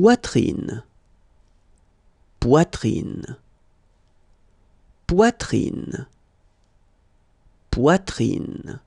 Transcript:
poitrine, poitrine, poitrine, poitrine.